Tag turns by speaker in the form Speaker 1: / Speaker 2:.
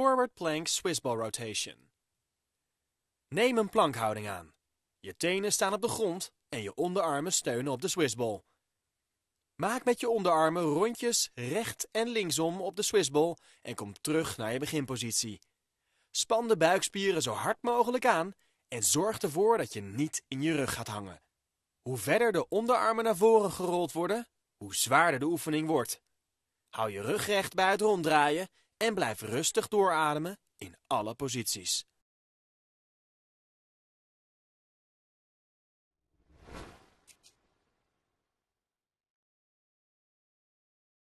Speaker 1: forward plank Swissball rotation. Neem een plankhouding aan. Je tenen staan op de grond en je onderarmen steunen op de Swissball. Maak met je onderarmen rondjes recht en linksom op de Swissball en kom terug naar je beginpositie. Span de buikspieren zo hard mogelijk aan en zorg ervoor dat je niet in je rug gaat hangen. Hoe verder de onderarmen naar voren gerold worden, hoe zwaarder de oefening wordt. Hou je rug recht bij het ronddraaien en blijf rustig doorademen in alle posities.